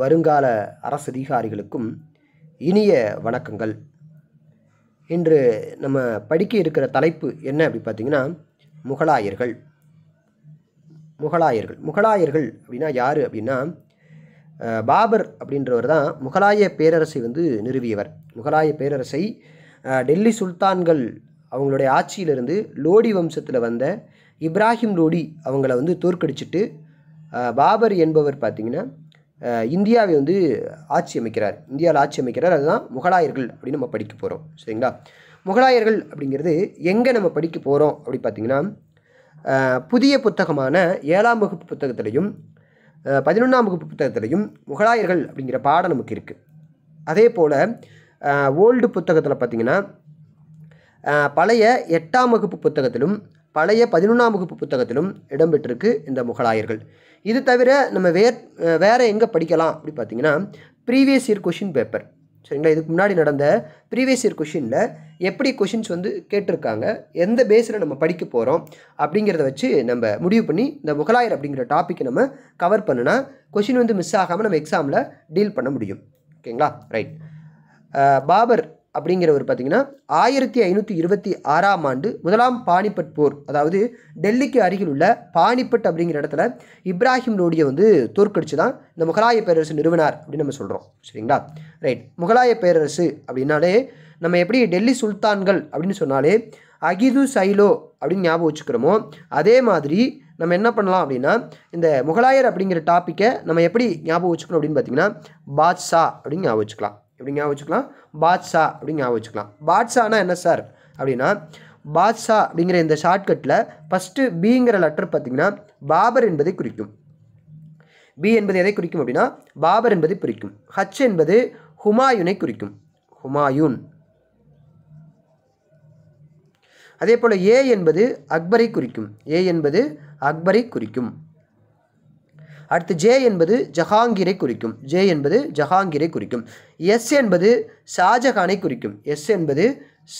வருங்கால அரசு அதிகாரிகளுக்கும் இனிய வணக்கங்கள் இன்று நம்ம படிக்க இருக்கிற தலைப்பு என்ன அப்படி பார்த்திங்கன்னா முகலாயர்கள் முகலாயர்கள் முகலாயர்கள் அப்படின்னா யார் அப்படின்னா பாபர் அப்படின்றவர் தான் முகலாய பேரரசை வந்து நிறுவியவர் முகலாய பேரரசை டெல்லி சுல்தான்கள் அவங்களுடைய ஆட்சியிலிருந்து லோடி வம்சத்தில் வந்த இப்ராஹிம் லோடி அவங்கள வந்து தோற்கடிச்சிட்டு பாபர் என்பவர் பார்த்திங்கன்னா இந்தியாவை வந்து ஆட்சி அமைக்கிறார் இந்தியாவில் ஆட்சி அமைக்கிறார் அதுதான் முகலாயர்கள் அப்படின்னு நம்ம படிக்க போகிறோம் சரிங்களா முகலாயர்கள் அப்படிங்கிறது எங்கே நம்ம படிக்க போகிறோம் அப்படி பார்த்திங்கன்னா புதிய புத்தகமான ஏழாம் வகுப்பு புத்தகத்திலையும் பதினொன்றாம் வகுப்பு புத்தகத்திலையும் முகலாயர்கள் அப்படிங்கிற பாடம் நமக்கு இருக்குது அதே போல் ஓல்டு புத்தகத்தில் பார்த்திங்கன்னா பழைய எட்டாம் வகுப்பு புத்தகத்திலும் பழைய பதினொன்றாம் வகுப்பு புத்தகத்திலும் இடம்பெற்றிருக்கு இந்த முகலாயர்கள் இது தவிர நம்ம வேர் வேறு எங்கே படிக்கலாம் அப்படி பார்த்தீங்கன்னா ப்ரீவியஸ் இயர் கொஷின் பேப்பர் சரிங்களா இதுக்கு முன்னாடி நடந்த ப்ரீவியஸ் இயர் கொஷினில் எப்படி கொஷின்ஸ் வந்து கேட்டிருக்காங்க எந்த பேஸில் நம்ம படிக்க போகிறோம் அப்படிங்கிறத வச்சு நம்ம முடிவு பண்ணி இந்த முகலாயர் அப்படிங்கிற டாப்பிக்கை நம்ம கவர் பண்ணுனா கொஷின் வந்து மிஸ் ஆகாமல் நம்ம எக்ஸாமில் டீல் பண்ண முடியும் ஓகேங்களா ரைட் பாபர் அப்படிங்கிறவர் பார்த்தீங்கன்னா ஆயிரத்தி ஐநூற்றி இருபத்தி ஆறாம் ஆண்டு முதலாம் பானிபட் போர் அதாவது டெல்லிக்கு அருகில் உள்ள பானிபட் அப்படிங்கிற இடத்துல இப்ராஹிம் லோடியை வந்து தோற்கடிச்சு தான் இந்த முகலாய பேரரசு நிறுவனார் அப்படின்னு நம்ம சொல்கிறோம் சரிங்களா ரைட் முகலாய பேரரசு அப்படின்னாலே நம்ம எப்படி டெல்லி சுல்தான்கள் அப்படின்னு சொன்னாலே அகிது சைலோ அப்படின்னு ஞாபகம் வச்சுக்கிறோமோ அதே மாதிரி நம்ம என்ன பண்ணலாம் அப்படின்னா இந்த முகலாயர் அப்படிங்கிற டாப்பிக்கை நம்ம எப்படி ஞாபகம் வச்சுக்கணும் அப்படின்னு பார்த்தீங்கன்னா பாத்ஷா அப்படின்னு ஞாபகம் வச்சுக்கலாம் எப்படி ஞாபகம் வச்சுக்கலாம் பாட்ஷா அப்படின்னு ஞாபகம் வச்சுக்கலாம் பாட்ஷானா என்ன சார் அப்படின்னா பாட்ஷா அப்படிங்கிற இந்த ஷார்ட்கட்டில் ஃபஸ்ட்டு பிங்கிற லெட்டர் பார்த்திங்கன்னா பாபர் என்பதை குறிக்கும் பி என்பது எதை குறிக்கும் அப்படின்னா பாபர் என்பதை குறிக்கும் ஹச் என்பது ஹுமாயூனை குறிக்கும் ஹுமாயூன் அதே போல் ஏ என்பது அக்பரை குறிக்கும் ஏ என்பது அக்பரை குறிக்கும் அடுத்து ஜே என்பது ஜஹாங்கீரை குறிக்கும் ஜே என்பது ஜஹாங்கீரை குறிக்கும் எஸ் என்பது ஷாஜஹானை குறிக்கும் எஸ் என்பது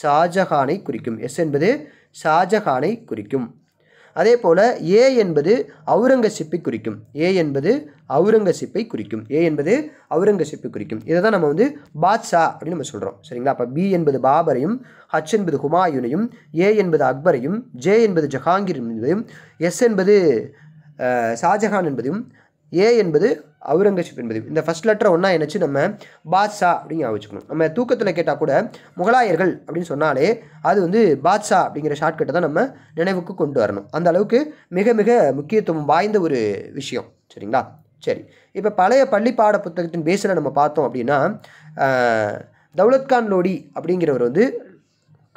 ஷாஜஹானை குறிக்கும் எஸ் என்பது ஷாஜஹானை குறிக்கும் அதே போல் ஏ என்பது அவுரங்கசீப்பை குறிக்கும் ஏ என்பது அவுரங்கசீப்பை குறிக்கும் ஏ என்பது அவுரங்கசீப்பை குறிக்கும் இதை தான் நம்ம வந்து பாத்ஷா அப்படின்னு நம்ம சொல்கிறோம் சரிங்களா அப்போ பி என்பது பாபரையும் ஹச் என்பது ஹுமாயூனையும் ஏ என்பது அக்பரையும் ஜே என்பது ஜஹாங்கீர் என்பதையும் எஸ் என்பது ஷாஜஹான் என்பதையும் ஏ என்பது அவுரங்கசீப் என்பது இந்த ஃபஸ்ட் லெட்டர் ஒன்றா என்னச்சு நம்ம பாத்ஷா அப்படிங்கிற வச்சுக்கணும் நம்ம தூக்கத்தில் கேட்டால் கூட முகலாயர்கள் அப்படின்னு சொன்னாலே அது வந்து பாத்ஷா அப்படிங்கிற ஷார்ட்கட்டை தான் நம்ம நினைவுக்கு கொண்டு வரணும் அந்த அளவுக்கு மிக மிக முக்கியத்துவம் வாய்ந்த ஒரு விஷயம் சரிங்களா சரி இப்போ பழைய பள்ளி பாட புத்தகத்தின் பேஸில் நம்ம பார்த்தோம் அப்படின்னா தௌலத்கான் லோடி அப்படிங்கிறவர் வந்து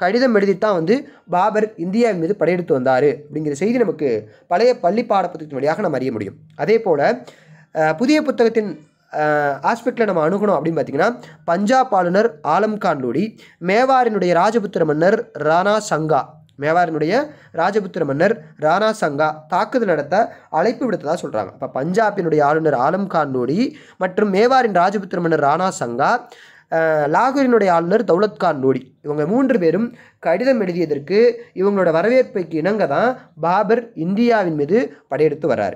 கடிதம் எழுதித்தான் வந்து பாபர் இந்தியாவின் மீது படையெடுத்து வந்தார் அப்படிங்கிற செய்தி நமக்கு பழைய பள்ளி பாடப்புத்தகத்தின் வழியாக நம்ம அறிய முடியும் அதே போல் புதிய புத்தகத்தின் ஆஸ்பெக்டில் நம்ம அணுகணும் அப்படின்னு பார்த்தீங்கன்னா பஞ்சாப் ஆளுநர் ஆலம்கான் லோடி மேவாரினுடைய ராஜபுத்திர மன்னர் ராணா சங்கா மேவாரினுடைய ராஜபுத்திர மன்னர் ராணா சங்கா தாக்குதல் நடத்த அழைப்பு விடுத்ததாக சொல்கிறாங்க இப்போ பஞ்சாபினுடைய ஆளுநர் ஆலம்கான் கான் லோடி மற்றும் மேவாரின் ராஜபுத்திர மன்னர் ராணா சங்கா லாகூரினுடைய ஆளுநர் தௌலத்கான் கான் லோடி இவங்க மூன்று பேரும் கடிதம் எழுதியதற்கு இவங்களோட வரவேற்பைக்கு இணங்க தான் பாபர் இந்தியாவின் மீது படையெடுத்து வர்றார்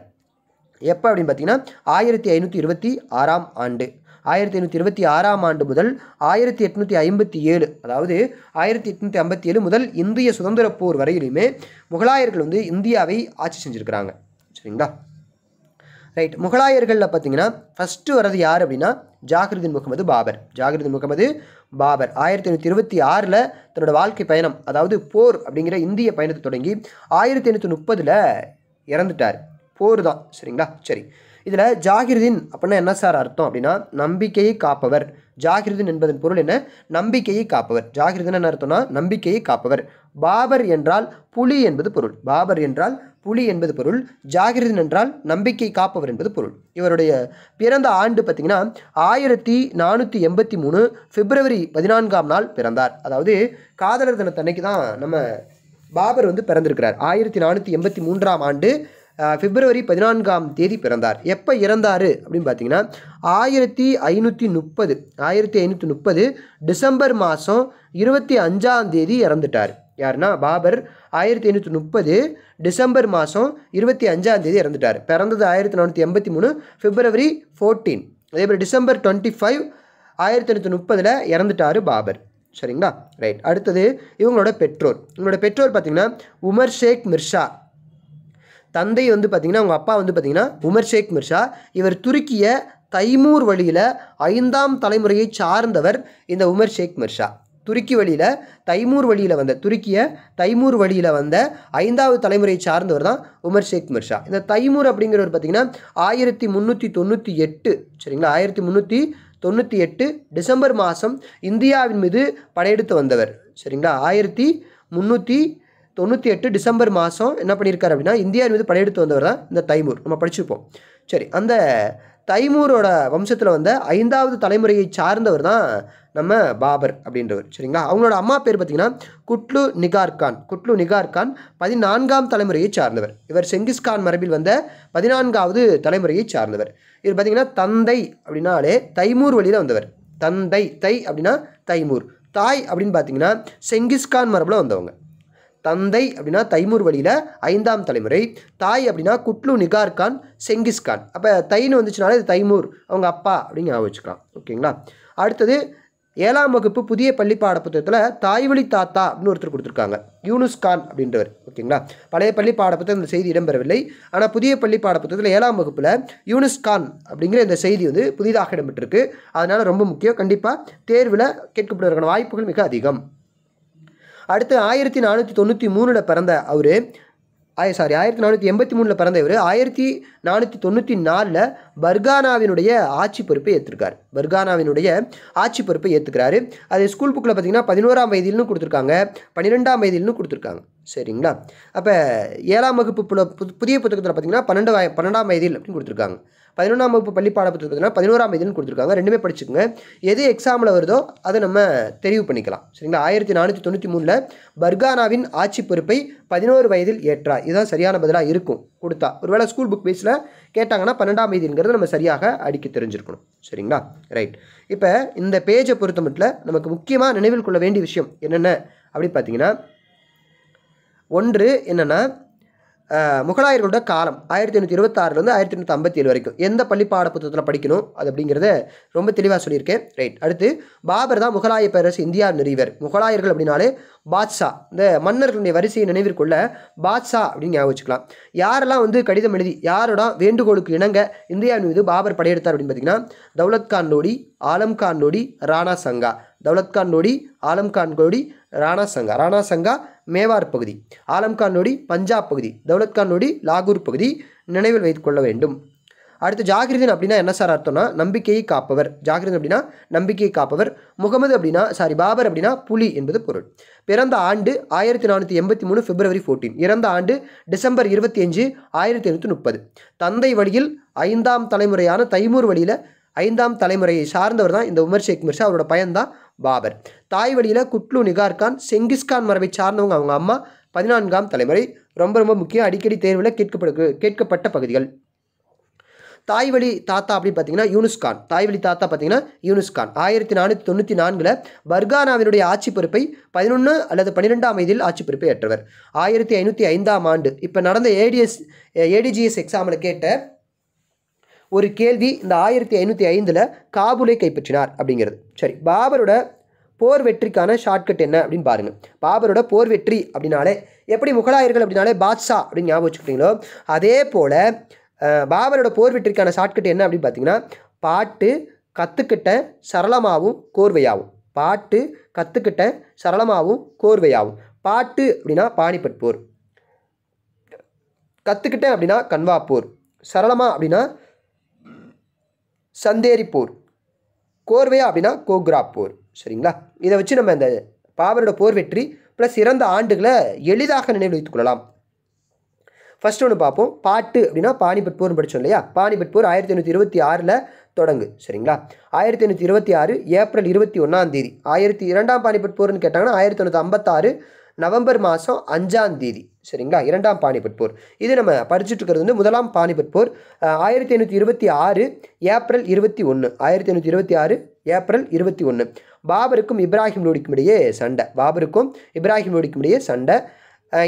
எப்போ அப்படின்னு பார்த்தீங்கன்னா ஆயிரத்தி ஐநூற்றி இருபத்தி ஆறாம் ஆண்டு ஆயிரத்தி எண்ணூற்றி இருபத்தி ஆறாம் ஆண்டு முதல் ஆயிரத்தி எட்நூற்றி ஐம்பத்தி ஏழு அதாவது ஆயிரத்தி எட்நூற்றி ஐம்பத்தி ஏழு முதல் இந்திய சுதந்திர போர் வரையிலுமே முகலாயர்கள் வந்து இந்தியாவை ஆட்சி செஞ்சுருக்கிறாங்க சரிங்களா ரைட் முகலாயர்களில் பார்த்தீங்கன்னா ஃபஸ்ட்டு வர்றது யார் அப்படின்னா ஜாகிருதீன் முகமது பாபர் ஜாகிருதீன் முகமது பாபர் ஆயிரத்தி எண்ணூற்றி இருபத்தி ஆறில் தன்னோட வாழ்க்கை பயணம் அதாவது போர் அப்படிங்கிற இந்திய பயணத்தை தொடங்கி ஆயிரத்தி எண்ணூற்றி முப்பதில் இறந்துட்டார் போர் தான் சரிங்களா சரி இதில் ஜாகிருதீன் அப்படின்னா என்ன சார் அர்த்தம் அப்படின்னா நம்பிக்கையை காப்பவர் ஜாகிருதீன் என்பதன் பொருள் என்ன நம்பிக்கையை காப்பவர் ஜாகிருதீன் என்ன அர்த்தம்னா நம்பிக்கையை காப்பவர் பாபர் என்றால் புலி என்பது பொருள் பாபர் என்றால் புலி என்பது பொருள் ஜாகிரதன் என்றால் நம்பிக்கை காப்பவர் என்பது பொருள் இவருடைய பிறந்த ஆண்டு பார்த்திங்கன்னா ஆயிரத்தி நானூற்றி எண்பத்தி மூணு பிப்ரவரி பதினான்காம் நாள் பிறந்தார் அதாவது காதலர் தினத்தன்னைக்கு தான் நம்ம பாபர் வந்து பிறந்திருக்கிறார் ஆயிரத்தி நானூற்றி எண்பத்தி மூன்றாம் ஆண்டு பிப்ரவரி பதினான்காம் தேதி பிறந்தார் எப்போ இறந்தார் அப்படின்னு பார்த்தீங்கன்னா ஆயிரத்தி ஐநூற்றி முப்பது ஆயிரத்தி ஐநூற்றி முப்பது டிசம்பர் மாதம் இருபத்தி அஞ்சாம் தேதி இறந்துட்டார் யாருன்னா பாபர் ஆயிரத்தி எண்ணூற்றி முப்பது டிசம்பர் மாதம் இருபத்தி அஞ்சாம் தேதி இறந்துட்டார் பிறந்தது ஆயிரத்தி நானூற்றி எண்பத்தி மூணு பிப்ரவரி ஃபோர்டீன் அதே டிசம்பர் டுவெண்ட்டி ஃபைவ் ஆயிரத்தி எண்ணூற்றி முப்பதில் இறந்துட்டார் பாபர் சரிங்களா ரைட் அடுத்தது இவங்களோட பெற்றோர் இவங்களோட பெற்றோர் பார்த்திங்கன்னா உமர் ஷேக் மிர்ஷா தந்தை வந்து பார்த்திங்கன்னா அவங்க அப்பா வந்து பார்த்திங்கன்னா உமர் ஷேக் மிர்ஷா இவர் துருக்கிய தைமூர் வழியில் ஐந்தாம் தலைமுறையை சார்ந்தவர் இந்த உமர் ஷேக் மிர்ஷா துருக்கி வழியில் தைமூர் வழியில் வந்த துருக்கிய தைமூர் வழியில் வந்த ஐந்தாவது தலைமுறையை சார்ந்தவர் தான் உமர் ஷேக் மிர்ஷா இந்த தைமூர் அப்படிங்கிறவர் பார்த்திங்கன்னா ஆயிரத்தி முந்நூற்றி தொண்ணூற்றி எட்டு சரிங்களா ஆயிரத்தி முந்நூற்றி தொண்ணூற்றி எட்டு டிசம்பர் மாதம் இந்தியாவின் மீது படையெடுத்து வந்தவர் சரிங்களா ஆயிரத்தி முந்நூற்றி தொண்ணூற்றி எட்டு டிசம்பர் மாதம் என்ன பண்ணியிருக்கார் அப்படின்னா இந்தியாவின் மீது படையெடுத்து வந்தவர் தான் இந்த தைமூர் நம்ம படிச்சுப்போம் சரி அந்த தைமூரோட வம்சத்தில் வந்த ஐந்தாவது தலைமுறையை சார்ந்தவர் தான் நம்ம பாபர் அப்படின்றவர் சரிங்களா அவங்களோட அம்மா பேர் பார்த்தீங்கன்னா குட்லு நிகார் கான் குட்லு நிகார் கான் பதினான்காம் தலைமுறையை சார்ந்தவர் இவர் செங்கிஸ்கான் மரபில் வந்த பதினான்காவது தலைமுறையை சார்ந்தவர் இவர் பார்த்திங்கன்னா தந்தை அப்படின்னாலே தைமூர் வழியில் வந்தவர் தந்தை தை அப்படின்னா தைமூர் தாய் அப்படின்னு பார்த்தீங்கன்னா செங்கிஸ்கான் மரபில் வந்தவங்க தந்தை அப்படின்னா தைமூர் வழியில் ஐந்தாம் தலைமுறை தாய் அப்படின்னா குட்லு நிகார் கான் செங்கிஸ்கான் அப்போ தைன்னு வந்துச்சுனாலே இது தைமூர் அவங்க அப்பா அப்படின்னு ஞாபகம் வச்சுக்கலாம் ஓகேங்களா அடுத்தது ஏழாம் வகுப்பு புதிய பள்ளி பாடப்புத்தகத்தில் தாய்வழி தாத்தா அப்படின்னு ஒருத்தர் கொடுத்துருக்காங்க யூனுஸ் கான் அப்படின்றவர் ஓகேங்களா பழைய பள்ளி பாடப்புத்தகம் இந்த செய்தி இடம்பெறவில்லை ஆனால் புதிய பள்ளி பாடப்புத்தகத்தில் ஏழாம் வகுப்பில் யூனுஸ் கான் அப்படிங்கிற இந்த செய்தி வந்து புதிதாக இடம்பெற்றிருக்கு அதனால் ரொம்ப முக்கியம் கண்டிப்பாக தேர்வில் கேட்கப்படுவதற்கான வாய்ப்புகள் மிக அதிகம் அடுத்து ஆயிரத்தி நானூற்றி தொண்ணூற்றி மூணில் பிறந்த அவர் ஆய சாரி ஆயிரத்தி நானூற்றி எண்பத்தி மூணில் பிறந்த இவர் ஆயிரத்தி நானூற்றி தொண்ணூற்றி நாலில் பர்கானாவினுடைய ஆட்சி பொறுப்பை ஏற்றுருக்கார் பர்கானாவினுடைய ஆட்சி பொறுப்பை ஏற்றுக்கிறாரு அது ஸ்கூல் புக்கில் பார்த்தீங்கன்னா பதினோராம் வயதிலும் கொடுத்துருக்காங்க பன்னிரெண்டாம் வயதிலும் கொடுத்துருக்காங்க சரிங்களா அப்போ ஏழாம் வகுப்பு புல புதிய புத்தகத்தில் பார்த்தீங்கன்னா பன்னெண்டு வய பன்னெண்டாம் வயதில் அப்படின்னு கொடுத்துருக்காங்க பதினொன்றாம் வகுப்பு பள்ளி பாட புத்தகத்தில் பார்த்தீங்கன்னா பதினோராம் வயதில்னு கொடுத்துருக்காங்க ரெண்டுமே படிச்சுக்கோங்க எது எக்ஸாமில் வருதோ அதை நம்ம தெரிவு பண்ணிக்கலாம் சரிங்களா ஆயிரத்தி நானூற்றி தொண்ணூற்றி மூணில் பர்கானாவின் ஆட்சி பொறுப்பை பதினோரு வயதில் ஏற்றார் இதுதான் சரியான பதிலாக இருக்கும் கொடுத்தா ஒருவேளை ஸ்கூல் புக் பேஸில் கேட்டாங்கன்னா பன்னெண்டாம் தேதிங்கிறது நம்ம சரியாக அடிக்க தெரிஞ்சிருக்கணும் சரிங்களா ரைட் இப்போ இந்த பேஜை பொறுத்த மட்டும் நமக்கு முக்கியமாக நினைவில் கொள்ள வேண்டிய விஷயம் என்னென்ன அப்படின்னு பார்த்தீங்கன்னா ஒன்று என்னென்னா முகலாயர்களோட காலம் ஆயிரத்தி எண்ணூற்றி இருபத்தாறுலேருந்து ஆயிரத்தி எண்ணூற்றி ஐம்பத்தி ஏழு வரைக்கும் எந்த பள்ளி பாட புத்தகத்தில் படிக்கணும் அது அப்படிங்கிறத ரொம்ப தெளிவாக சொல்லியிருக்கேன் ரைட் அடுத்து பாபர் தான் முகலாய பேரரசு இந்தியா நிறுவர் முகலாயர்கள் அப்படின்னாலே பாத்ஷா இந்த மன்னர்களுடைய வரிசையை நினைவிற்குள்ள பாத்ஷா அப்படின்னு ஞாபகம் வச்சுக்கலாம் யாரெல்லாம் வந்து கடிதம் எழுதி யாரோட வேண்டுகோளுக்கு இணங்க இந்தியாவின் மீது பாபர் படையெடுத்தார் அப்படின்னு பார்த்தீங்கன்னா தௌலத்கான் லோடி ஆலம்கான் லோடி ராணா சங்கா தௌலத்கான் லோடி ஆலம்கான் கோடி ராணா சங்கா ராணா சங்கா மேவார் பகுதி ஆலம்கான் நொடி பஞ்சாப் பகுதி தௌலத்கான் நொடி லாகூர் பகுதி நினைவில் வைத்து கொள்ள வேண்டும் அடுத்து ஜாகிரதீன் அப்படின்னா என்ன சார் அர்த்தம்னா நம்பிக்கையை காப்பவர் ஜாகிரதீன் அப்படின்னா நம்பிக்கையை காப்பவர் முகமது அப்படின்னா சாரி பாபர் அப்படின்னா புலி என்பது பொருள் பிறந்த ஆண்டு ஆயிரத்தி நானூற்றி எண்பத்தி மூணு பிப்ரவரி ஃபோர்டீன் இறந்த ஆண்டு டிசம்பர் இருபத்தி அஞ்சு ஆயிரத்தி எழுநூற்றி முப்பது தந்தை வழியில் ஐந்தாம் தலைமுறையான தைமூர் வழியில் ஐந்தாம் தலைமுறையை சார்ந்தவர் தான் இந்த உமர் ஷேக் மிர்சா அவரோட பயன்தான் பாபர் தாய் வழியில் குட்லு நிகார்கான் செங்கிஸ்கான் மரபை சார்ந்தவங்க அவங்க அம்மா பதினான்காம் தலைமுறை ரொம்ப ரொம்ப முக்கியம் அடிக்கடி தேர்வில் கேட்கப்படு கேட்கப்பட்ட பகுதிகள் தாய் வழி தாத்தா அப்படின்னு பார்த்தீங்கன்னா யூனுஸ்கான் வழி தாத்தா பார்த்தீங்கன்னா யூனுஸ்கான் ஆயிரத்தி நானூற்றி தொண்ணூற்றி நான்கில் பர்கானாவினுடைய ஆட்சி பொறுப்பை பதினொன்று அல்லது பன்னிரெண்டாம் வயதில் ஆட்சி பொறுப்பை ஏற்றவர் ஆயிரத்தி ஐநூற்றி ஐந்தாம் ஆண்டு இப்போ நடந்த ஏடிஎஸ் ஏடிஜிஎஸ் எக்ஸாமில் கேட்ட ஒரு கேள்வி இந்த ஆயிரத்தி ஐநூற்றி ஐந்தில் காபூலை கைப்பற்றினார் அப்படிங்கிறது சரி பாபரோட போர் வெற்றிக்கான ஷார்ட்கட் என்ன அப்படின்னு பாருங்கள் பாபரோட போர் வெற்றி அப்படின்னாலே எப்படி முகலாயர்கள் அப்படின்னாலே பாத்ஷா அப்படின்னு ஞாபகம் வச்சுக்கிட்டீங்களோ அதே போல் பாபரோட போர் வெற்றிக்கான ஷார்ட்கட் என்ன அப்படின்னு பார்த்தீங்கன்னா பாட்டு கற்றுக்கிட்ட சரளமாகவும் கோர்வையாகவும் பாட்டு கற்றுக்கிட்ட சரளமாகவும் கோர்வையாகவும் பாட்டு அப்படின்னா பாணிபட் போர் கற்றுக்கிட்டேன் அப்படின்னா கன்வாப்பூர் சரளமாக அப்படின்னா சந்தேரி போர் கோர்வையா அப்படின்னா கோக்ரா போர் சரிங்களா இதை வச்சு நம்ம இந்த பாவரோட போர் வெற்றி ப்ளஸ் இறந்த ஆண்டுகளை எளிதாக நினைவு வைத்துக் கொள்ளலாம் ஃபஸ்ட் ஒன்று பார்ப்போம் பாட்டு அப்படின்னா பானிபட் போர்னு படித்தோம் இல்லையா பானிபட் போர் ஆயிரத்தி எண்ணூற்றி இருபத்தி ஆறில் தொடங்கு சரிங்களா ஆயிரத்தி எண்ணூற்றி இருபத்தி ஆறு ஏப்ரல் இருபத்தி ஒன்றாம் தேதி ஆயிரத்தி இரண்டாம் பானிபட் போர்னு கேட்டாங்கன்னா ஆயிரத்தி தொண்ணூற்றி ஐம்பத்தாறு நவம்பர் மாதம் அஞ்சாம் தேதி சரிங்களா இரண்டாம் பானிபட் போர் இது நம்ம படிச்சுட்டு இருக்கிறது வந்து முதலாம் பானிபட் போர் ஆயிரத்தி ஐநூற்றி இருபத்தி ஆறு ஏப்ரல் இருபத்தி ஒன்று ஆயிரத்தி ஐநூற்றி இருபத்தி ஆறு ஏப்ரல் இருபத்தி ஒன்று பாபருக்கும் இப்ராஹிம் லோடிக்கும் இடையே சண்டை பாபருக்கும் இப்ராஹிம் லோடிக்கும் இடையே சண்டை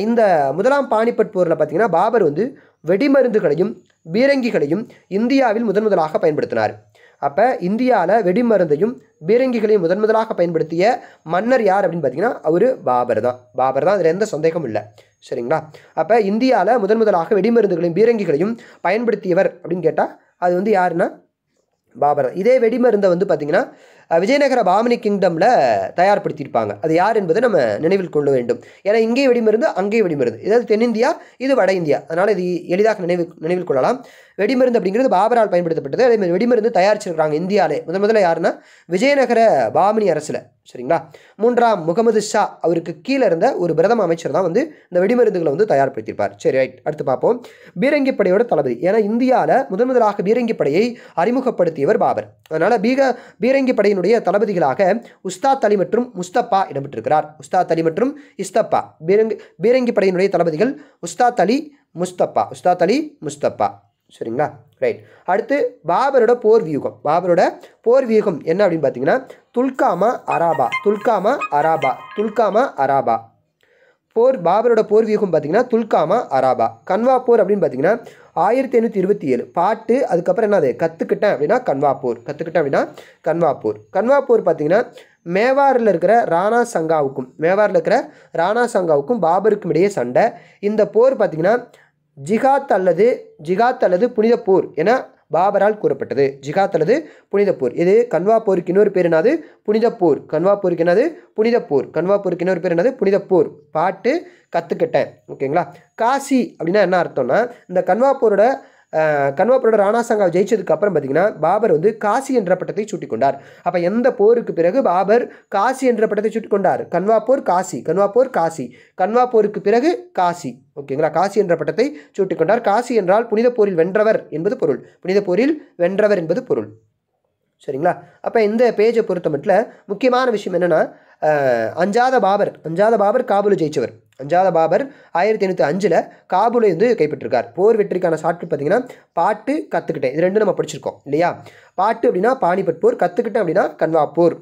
இந்த முதலாம் பானிபட் போரில் பார்த்திங்கன்னா பாபர் வந்து வெடிமருந்துகளையும் பீரங்கிகளையும் இந்தியாவில் முதன் முதலாக பயன்படுத்தினார் அப்போ இந்தியாவில் வெடிமருந்தையும் பீரங்கிகளையும் முதன் முதலாக பயன்படுத்திய மன்னர் யார் அப்படின்னு பார்த்தீங்கன்னா அவர் பாபர் தான் பாபர் தான் அதில் எந்த சந்தேகமும் இல்லை சரிங்களா அப்போ இந்தியாவில் முதன் முதலாக வெடிமருந்துகளையும் பீரங்கிகளையும் பயன்படுத்தியவர் அப்படின்னு கேட்டால் அது வந்து யாருன்னா பாபர் தான் இதே வெடிமருந்தை வந்து பார்த்திங்கன்னா விஜயநகர பாமினி கிங்டமில் தயார்படுத்தியிருப்பாங்க அது யார் என்பதை நம்ம நினைவில் கொள்ள வேண்டும் ஏன்னா இங்கே வெடிமருந்து அங்கே வெடிமருந்து இதாவது தென்னிந்தியா இது வட இந்தியா அதனால் இது எளிதாக நினைவு நினைவில் கொள்ளலாம் வெடிமருந்து அப்படிங்கிறது பாபரால் பயன்படுத்தப்பட்டது அதே மாதிரி வெடிமருந்து தயாரிச்சிருக்கிறாங்க இந்தியாவிலே முதன் முதல்ல யாருன்னா விஜயநகர பாமினி அரசில் சரிங்களா மூன்றாம் முகமது ஷா அவருக்கு கீழே இருந்த ஒரு பிரதம அமைச்சர் தான் வந்து இந்த வெடிமருந்துகளை வந்து தயார்படுத்தியிருப்பார் சரி ரைட் அடுத்து பார்ப்போம் பீரங்கி படையோட தளபதி ஏன்னா இந்தியாவில் முதன் முதலாக பீரங்கி படையை அறிமுகப்படுத்தியவர் பாபர் அதனால் பீக பீரங்கி படையினுடைய தளபதிகளாக உஸ்தாத் அலி மற்றும் முஸ்தப்பா இடம்பெற்றிருக்கிறார் உஸ்தாத் அலி மற்றும் இஸ்தப்பா பீரங்கி பீரங்கி படையினுடைய தளபதிகள் உஸ்தாத் அலி முஸ்தப்பா உஸ்தாத் அலி முஸ்தப்பா சரிங்களா ரைட் அடுத்து பாபரோட போர் வியூகம் பாபரோட போர் வியூகம் என்ன அப்படின்னு பார்த்தீங்கன்னா துல்காமா அராபா துல்காமா அராபா துல்காமா அராபா போர் பாபரோட போர் வியூகம் பார்த்தீங்கன்னா துல்காமா அராபா கன்வா போர் அப்படின்னு பார்த்தீங்கன்னா ஆயிரத்தி எண்ணூற்றி இருபத்தி ஏழு பாட்டு அதுக்கப்புறம் என்னது கற்றுக்கிட்டேன் அப்படின்னா கன்வா போர் கற்றுக்கிட்டேன் அப்படின்னா கன்வா போர் கன்வா போர் பார்த்தீங்கன்னா மேவாரில் இருக்கிற ராணா சங்காவுக்கும் மேவாரில் இருக்கிற ராணா சங்காவுக்கும் பாபருக்கும் இடையே சண்டை இந்த போர் பார்த்திங்கன்னா ஜிகாத் அல்லது ஜிகாத் அல்லது புனித போர் என பாபரால் கூறப்பட்டது ஜிகாத் அல்லது புனித போர் இது கன்வா போருக்கு இன்னொரு பேர் என்னது புனித போர் கன்வா போருக்கு என்னது புனித போர் கன்வா போருக்கு இன்னொரு பேர் என்னது புனித போர் பாட்டு கற்றுக்கிட்டேன் ஓகேங்களா காசி அப்படின்னா என்ன அர்த்தம்னா இந்த கன்வா போரோட கன்வாப்பரோட ராணா சங்காவை ஜெயிச்சதுக்கு அப்புறம் பார்த்தீங்கன்னா பாபர் வந்து காசி என்ற பட்டத்தை சுட்டிக்கொண்டார் அப்போ எந்த போருக்கு பிறகு பாபர் காசி என்ற பட்டத்தை சூட்டிக்கொண்டார் கன்வாப்போர் காசி கன்வாப்போர் காசி போருக்கு பிறகு காசி ஓகேங்களா காசி என்ற பட்டத்தை கொண்டார் காசி என்றால் புனித போரில் வென்றவர் என்பது பொருள் புனித போரில் வென்றவர் என்பது பொருள் சரிங்களா அப்போ இந்த பேஜை பொறுத்த மட்டும் முக்கியமான விஷயம் என்னென்னா அஞ்சாத பாபர் அஞ்சாத பாபர் காபூல் ஜெயிச்சவர் அஞ்சாத பாபர் ஆயிரத்தி எண்ணூற்றி அஞ்சில் காபூலை வந்து கைப்பற்றிருக்கார் போர் வெற்றிக்கான சாட்கள் பார்த்தீங்கன்னா பாட்டு கற்றுக்கிட்டேன் இது ரெண்டும் நம்ம படிச்சிருக்கோம் இல்லையா பாட்டு அப்படின்னா பாணிபட் போர் கற்றுக்கிட்டேன் அப்படின்னா கன்வா போர்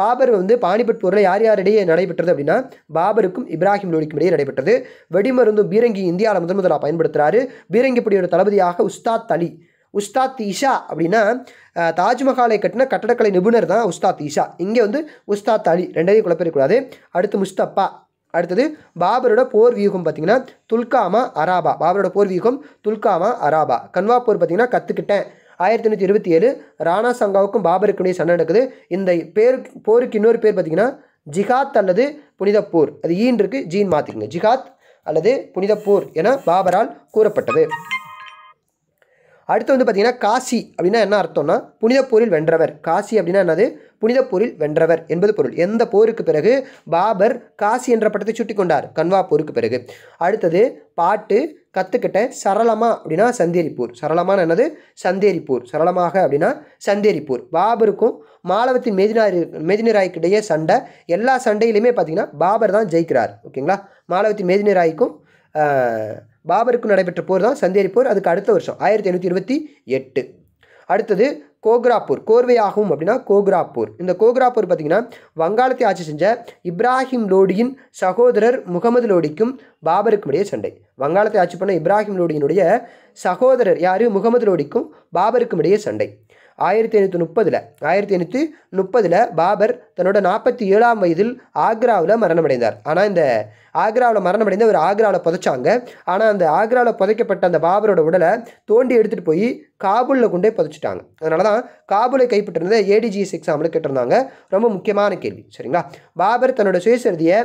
பாபர் வந்து பாணிபட் போரில் யார் யாரிடையே நடைபெற்றது அப்படின்னா பாபருக்கும் இப்ராஹிம் லோடிக்கும் இடையே நடைபெற்றது வெடிமருந்தும் பீரங்கி இந்தியாவில் முதன் முதலாக பயன்படுத்துகிறாரு பீரங்கிப்படியோட தளபதியாக உஸ்தாத் அலி உஸ்தாத் ஈஷா அப்படின்னா தாஜ்மஹாலை கட்டின கட்டடக்கலை நிபுணர் தான் உஸ்தாத் ஈஷா இங்கே வந்து உஸ்தாத் அலி ரெண்டையும் குழப்பிடக்கூடாது அடுத்து முஸ்தப்பா அடுத்தது பாபரோட போர் வியூகம் பார்த்தீங்கன்னா துல்காமா அராபா பாபரோட போர் வியூகம் துல்காமா அராபா கன்வா போர் பார்த்தீங்கன்னா கற்றுக்கிட்டேன் ஆயிரத்தி எண்ணூற்றி இருபத்தி ஏழு ராணா சங்காவுக்கும் பாபருக்குடைய சண்டை நடக்குது இந்த பேரு போருக்கு இன்னொரு பேர் பார்த்தீங்கன்னா ஜிகாத் அல்லது புனிதப்பூர் அது ஈன் இருக்குது ஜீன் மாற்றிக்கங்க ஜிகாத் அல்லது புனிதப்பூர் என பாபரால் கூறப்பட்டது அடுத்து வந்து பார்த்திங்கன்னா காசி அப்படின்னா என்ன அர்த்தம்னா புனித போரில் வென்றவர் காசி அப்படின்னா என்னது புனித போரில் வென்றவர் என்பது பொருள் எந்த போருக்கு பிறகு பாபர் காசி என்ற பட்டத்தை சுட்டி கொண்டார் கன்வா போருக்கு பிறகு அடுத்தது பாட்டு கற்றுக்கிட்ட சரளமா அப்படின்னா சந்தேரிப்பூர் சரளமான என்னது சந்தேரிப்பூர் சரளமாக அப்படின்னா சந்தேரிப்பூர் பாபருக்கும் மாலவத்தின் மேதினாரி மேதினராய்க்கிடையே சண்டை எல்லா சண்டையிலுமே பார்த்திங்கன்னா பாபர் தான் ஜெயிக்கிறார் ஓகேங்களா மாலவத்தின் மேதினராய்க்கும் பாபருக்கு நடைபெற்ற போர் தான் சந்தேரி போர் அதுக்கு அடுத்த வருஷம் ஆயிரத்தி எண்ணூற்றி இருபத்தி எட்டு அடுத்தது கோக்ராப்பூர் கோர்வையாகும் அப்படின்னா கோக்ராப்பூர் இந்த கோக்ராப்பூர் பார்த்திங்கன்னா வங்காளத்தை ஆட்சி செஞ்ச இப்ராஹிம் லோடியின் சகோதரர் முகமது லோடிக்கும் பாபருக்கும் இடையே சண்டை வங்காளத்தை ஆட்சி பண்ண இப்ராஹிம் லோடியினுடைய சகோதரர் யார் முகமது லோடிக்கும் பாபருக்கும் இடையே சண்டை ஆயிரத்தி ஐநூற்றி முப்பதில் ஆயிரத்தி ஐநூற்றி முப்பதில் பாபர் தன்னோட நாற்பத்தி ஏழாம் வயதில் ஆக்ராவில் மரணமடைந்தார் ஆனால் இந்த ஆக்ராவில் மரணமடைந்து அவர் ஆக்ராவில் புதைச்சாங்க ஆனால் அந்த ஆக்ராவில் புதைக்கப்பட்ட அந்த பாபரோட உடலை தோண்டி எடுத்துகிட்டு போய் காபூலில் கொண்டே புதைச்சிட்டாங்க அதனால தான் காபூலை கைப்பற்றிருந்த ஏடிஜிஎஸ் எக்ஸாமில் கேட்டிருந்தாங்க ரொம்ப முக்கியமான கேள்வி சரிங்களா பாபர் தன்னோட சுயசரிதியை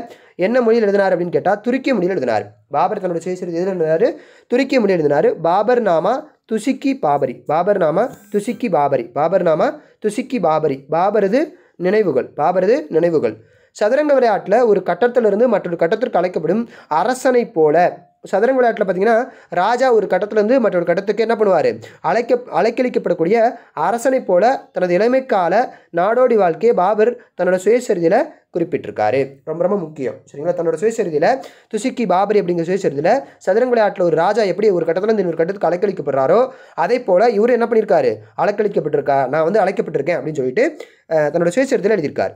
என்ன மொழியில் எழுதினார் அப்படின்னு கேட்டால் துருக்கிய மொழியில் எழுதினார் பாபர் தன்னோட சுயசரிதி எதில் எழுதினார் துருக்கிய மொழியில் எழுதினார் பாபர் நாமா துசிக்கி பாபரி பாபர் நாமா துசிக்கி பாபரி பாபர் நாமா துசிக்கி பாபரி பாபரது நினைவுகள் பாபரது நினைவுகள் சதுரங்க விளையாட்டில் ஒரு கட்டத்திலிருந்து மற்றொரு கட்டத்திற்கு அழைக்கப்படும் அரசனை போல சதுரங்க விளையாட்டில் பார்த்தீங்கன்னா ராஜா ஒரு கட்டத்திலேருந்து மற்றொரு கட்டத்துக்கு என்ன பண்ணுவார் அழைக்க அழைக்களிக்கப்படக்கூடிய அரசனை போல தனது இளமைக்கால நாடோடி வாழ்க்கையை பாபர் தன்னோட சுயசரிதியில் குறிப்பிட்டிருக்காரு ரொம்ப ரொம்ப முக்கியம் சரிங்களா தன்னோட சுயசரிதியில் துசுக்கி பாபரி அப்படிங்கிற சுயசரிதியில் சதுரங்க விளையாட்டில் ஒரு ராஜா எப்படி ஒரு கட்டத்தில் இருந்து ஒரு கட்டத்துக்கு அலைக்கழிக்கப்படுறாரோ அதே போல் இவர் என்ன பண்ணியிருக்காரு அலைக்கழிக்கப்பட்டிருக்கா நான் வந்து அழைக்கப்பட்டிருக்கேன் அப்படின்னு சொல்லிட்டு தன்னோட சுயசரிதியில் எழுதியிருக்கார்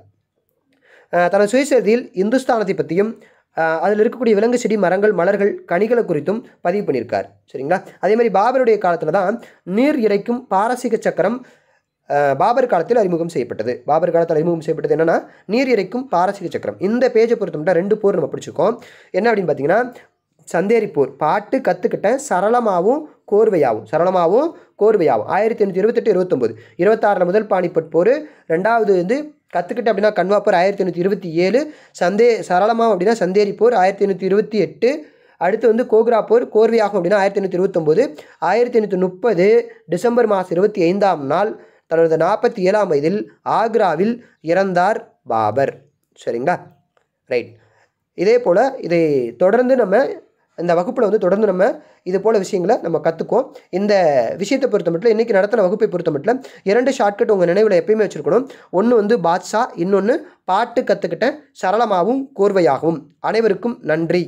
தனது சுயசரிதியில் இந்துஸ்தானத்தை பற்றியும் அதில் இருக்கக்கூடிய விலங்கு செடி மரங்கள் மலர்கள் கனிகளை குறித்தும் பதிவு பண்ணியிருக்கார் சரிங்களா அதே மாதிரி பாபருடைய காலத்தில் தான் நீர் இறைக்கும் பாரசீக சக்கரம் பாபர் காலத்தில் அறிமுகம் செய்யப்பட்டது பாபர் காலத்தில் அறிமுகம் செய்யப்பட்டது என்னென்னா நீர் இறைக்கும் பாரசீக சக்கரம் இந்த பேஜை பொறுத்தவரை ரெண்டு போர் நம்ம பிடிச்சிருக்கோம் என்ன அப்படின்னு பார்த்தீங்கன்னா போர் பாட்டு கற்றுக்கிட்டேன் சரளமாகவும் கோர்வையாகவும் சரளமாகவும் கோர்வையாகவும் ஆயிரத்தி எண்ணூற்றி இருபத்தெட்டு இருபத்தொம்போது இருபத்தாறில் முதல் பாணிபட் போர் ரெண்டாவது வந்து கற்றுக்கிட்டு அப்படின்னா கண்வாப்போர் ஆயிரத்தி எண்ணூற்றி இருபத்தி ஏழு சந்தே சரளமாக அப்படின்னா சந்தேரி போர் ஆயிரத்தி எண்ணூற்றி இருபத்தி எட்டு அடுத்து வந்து கோக்ரா போர் கோர்வையாகும் அப்படின்னா ஆயிரத்தி எண்ணூற்றி இருபத்தொம்போது ஆயிரத்தி எண்ணூற்றி முப்பது டிசம்பர் மாதம் இருபத்தி ஐந்தாம் நாள் தனது நாற்பத்தி ஏழாம் வயதில் ஆக்ராவில் இறந்தார் பாபர் சரிங்களா ரைட் இதே போல் இதை தொடர்ந்து நம்ம இந்த வகுப்பில் வந்து தொடர்ந்து நம்ம இது போல் விஷயங்களை நம்ம கற்றுக்குவோம் இந்த விஷயத்தை பொறுத்த மட்டும் இன்றைக்கி நடத்தின வகுப்பை பொறுத்த மட்டும் இரண்டு ஷார்ட்கட் உங்கள் நினைவில் எப்பயுமே வச்சுருக்கணும் ஒன்று வந்து பாத்ஷா இன்னொன்று பாட்டு கற்றுக்கிட்ட சரளமாகவும் கோர்வையாகவும் அனைவருக்கும் நன்றி